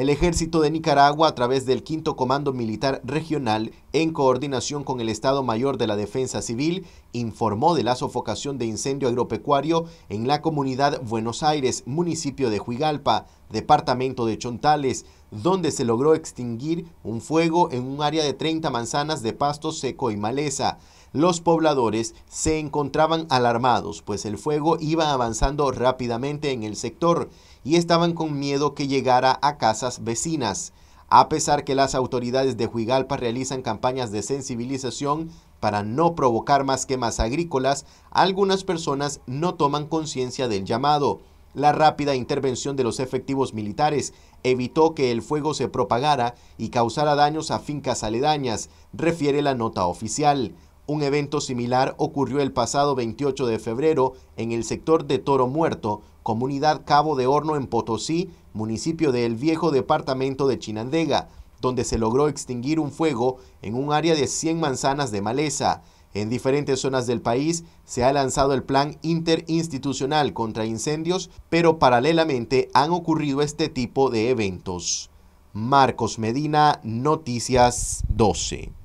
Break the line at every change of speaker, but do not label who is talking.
El ejército de Nicaragua, a través del Quinto Comando Militar Regional, en coordinación con el Estado Mayor de la Defensa Civil, informó de la sofocación de incendio agropecuario en la comunidad Buenos Aires, municipio de Juigalpa, departamento de Chontales, donde se logró extinguir un fuego en un área de 30 manzanas de pasto seco y maleza. Los pobladores se encontraban alarmados, pues el fuego iba avanzando rápidamente en el sector y estaban con miedo que llegara a casas vecinas. A pesar que las autoridades de Huigalpa realizan campañas de sensibilización para no provocar más quemas agrícolas, algunas personas no toman conciencia del llamado. La rápida intervención de los efectivos militares evitó que el fuego se propagara y causara daños a fincas aledañas, refiere la nota oficial. Un evento similar ocurrió el pasado 28 de febrero en el sector de Toro Muerto, comunidad Cabo de Horno en Potosí, municipio del viejo departamento de Chinandega, donde se logró extinguir un fuego en un área de 100 manzanas de maleza. En diferentes zonas del país se ha lanzado el plan interinstitucional contra incendios, pero paralelamente han ocurrido este tipo de eventos. Marcos Medina, Noticias 12.